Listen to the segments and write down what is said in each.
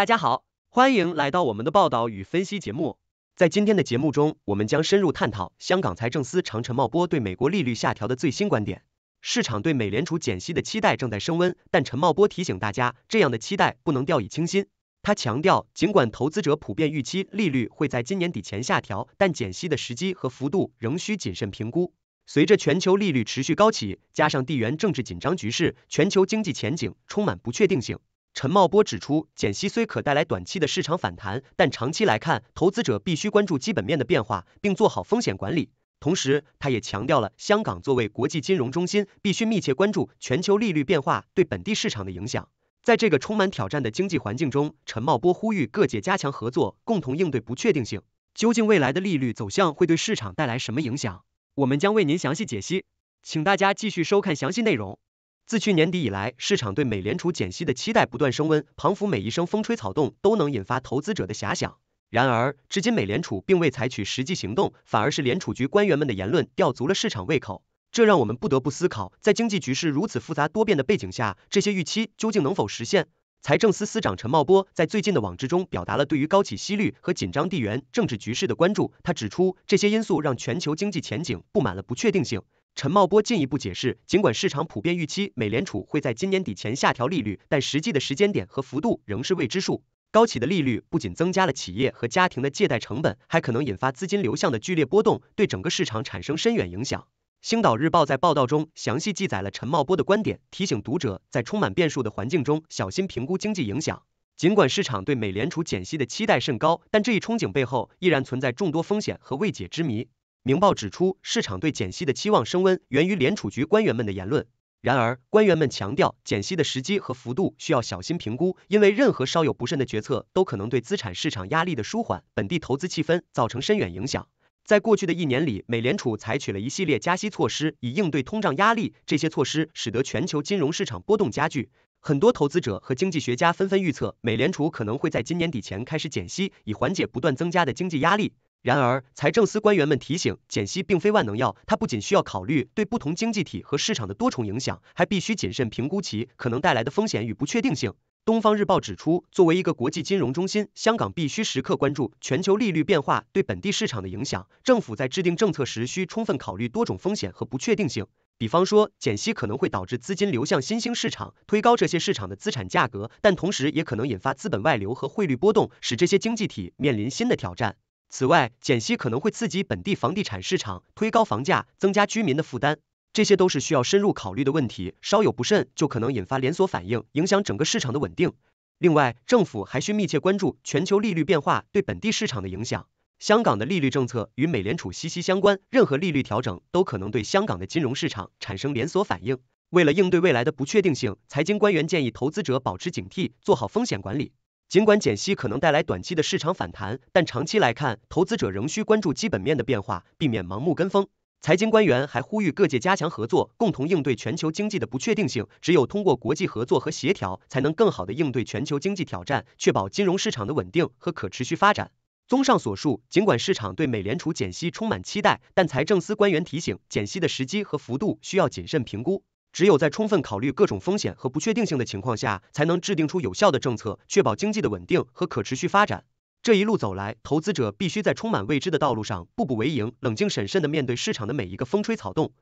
大家好，欢迎来到我们的报道与分析节目。在今天的节目中，我们将深入探讨香港财政司长陈茂波对美国利率下调的最新观点。市场对美联储减息的期待正在升温，但陈茂波提醒大家，这样的期待不能掉以轻心。他强调，尽管投资者普遍预期利率会在今年底前下调，但减息的时机和幅度仍需谨慎评估。随着全球利率持续高企，加上地缘政治紧张局势，全球经济前景充满不确定性。陈茂波指出，减息虽可带来短期的市场反弹，但长期来看，投资者必须关注基本面的变化，并做好风险管理。同时，他也强调了香港作为国际金融中心，必须密切关注全球利率变化对本地市场的影响。在这个充满挑战的经济环境中，陈茂波呼吁各界加强合作，共同应对不确定性。究竟未来的利率走向会对市场带来什么影响？我们将为您详细解析，请大家继续收看详细内容。自去年底以来，市场对美联储减息的期待不断升温，庞佛每一声风吹草动都能引发投资者的遐想。然而，至今美联储并未采取实际行动，反而是联储局官员们的言论吊足了市场胃口。这让我们不得不思考，在经济局势如此复杂多变的背景下，这些预期究竟能否实现？财政司司长陈茂波在最近的网志中表达了对于高起息率和紧张地缘政治局势的关注。他指出，这些因素让全球经济前景布满了不确定性。陈茂波进一步解释，尽管市场普遍预期美联储会在今年底前下调利率，但实际的时间点和幅度仍是未知数。高企的利率不仅增加了企业和家庭的借贷成本，还可能引发资金流向的剧烈波动，对整个市场产生深远影响。星岛日报在报道中详细记载了陈茂波的观点，提醒读者在充满变数的环境中小心评估经济影响。尽管市场对美联储减息的期待甚高，但这一憧憬背后依然存在众多风险和未解之谜。明报指出，市场对减息的期望升温，源于联储局官员们的言论。然而，官员们强调，减息的时机和幅度需要小心评估，因为任何稍有不慎的决策都可能对资产市场压力的舒缓、本地投资气氛造成深远影响。在过去的一年里，美联储采取了一系列加息措施以应对通胀压力，这些措施使得全球金融市场波动加剧。很多投资者和经济学家纷纷预测，美联储可能会在今年底前开始减息，以缓解不断增加的经济压力。然而，财政司官员们提醒，减息并非万能药，它不仅需要考虑对不同经济体和市场的多重影响，还必须谨慎评估其可能带来的风险与不确定性。东方日报指出，作为一个国际金融中心，香港必须时刻关注全球利率变化对本地市场的影响。政府在制定政策时，需充分考虑多种风险和不确定性。比方说，减息可能会导致资金流向新兴市场，推高这些市场的资产价格，但同时也可能引发资本外流和汇率波动，使这些经济体面临新的挑战。此外，减息可能会刺激本地房地产市场，推高房价，增加居民的负担，这些都是需要深入考虑的问题。稍有不慎，就可能引发连锁反应，影响整个市场的稳定。另外，政府还需密切关注全球利率变化对本地市场的影响。香港的利率政策与美联储息息相关，任何利率调整都可能对香港的金融市场产生连锁反应。为了应对未来的不确定性，财经官员建议投资者保持警惕，做好风险管理。尽管减息可能带来短期的市场反弹，但长期来看，投资者仍需关注基本面的变化，避免盲目跟风。财经官员还呼吁各界加强合作，共同应对全球经济的不确定性。只有通过国际合作和协调，才能更好地应对全球经济挑战，确保金融市场的稳定和可持续发展。综上所述，尽管市场对美联储减息充满期待，但财政司官员提醒，减息的时机和幅度需要谨慎评估。只有在充分考虑各种风险和不确定性的情况下，才能制定出有效的政策，确保经济的稳定和可持续发展。这一路走来，投资者必须在充满未知的道路上步步为营，冷静审慎的面对市场的每一个风吹草动。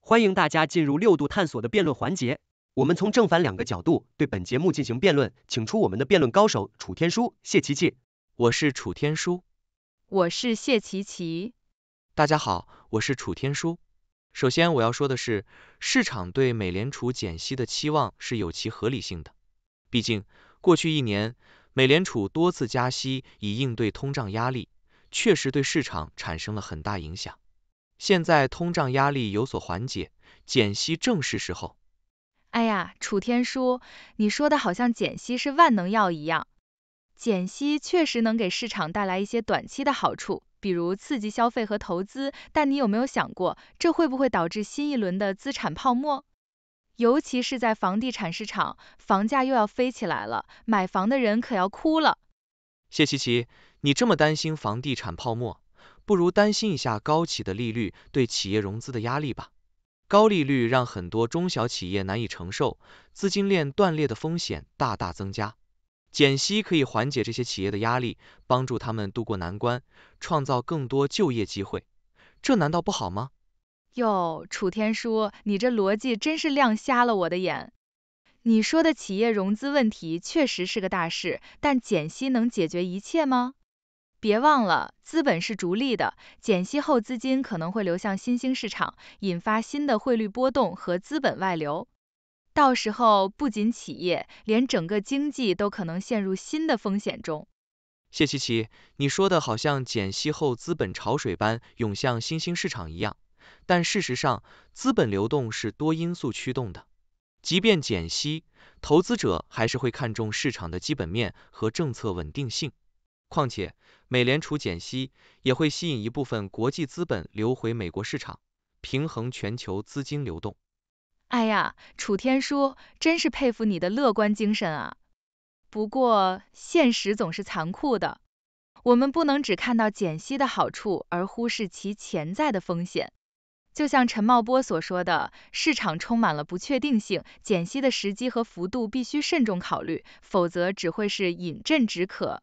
欢迎大家进入六度探索的辩论环节，我们从正反两个角度对本节目进行辩论，请出我们的辩论高手楚天舒、谢琪琪，我是楚天舒。我是谢琪琪。大家好，我是楚天舒。首先我要说的是，市场对美联储减息的期望是有其合理性的。毕竟，过去一年美联储多次加息以应对通胀压力，确实对市场产生了很大影响。现在通胀压力有所缓解，减息正是时候。哎呀，楚天舒，你说的好像减息是万能药一样。减息确实能给市场带来一些短期的好处，比如刺激消费和投资。但你有没有想过，这会不会导致新一轮的资产泡沫？尤其是在房地产市场，房价又要飞起来了，买房的人可要哭了。谢琪琪，你这么担心房地产泡沫，不如担心一下高企的利率对企业融资的压力吧。高利率让很多中小企业难以承受，资金链断裂的风险大大增加。减息可以缓解这些企业的压力，帮助他们渡过难关，创造更多就业机会，这难道不好吗？哟，楚天舒，你这逻辑真是亮瞎了我的眼！你说的企业融资问题确实是个大事，但减息能解决一切吗？别忘了，资本是逐利的，减息后资金可能会流向新兴市场，引发新的汇率波动和资本外流。到时候不仅企业，连整个经济都可能陷入新的风险中。谢七七，你说的好像减息后资本潮水般涌向新兴市场一样，但事实上，资本流动是多因素驱动的。即便减息，投资者还是会看重市场的基本面和政策稳定性。况且，美联储减息也会吸引一部分国际资本流回美国市场，平衡全球资金流动。哎呀，楚天舒，真是佩服你的乐观精神啊！不过，现实总是残酷的，我们不能只看到减息的好处，而忽视其潜在的风险。就像陈茂波所说的，市场充满了不确定性，减息的时机和幅度必须慎重考虑，否则只会是饮鸩止渴。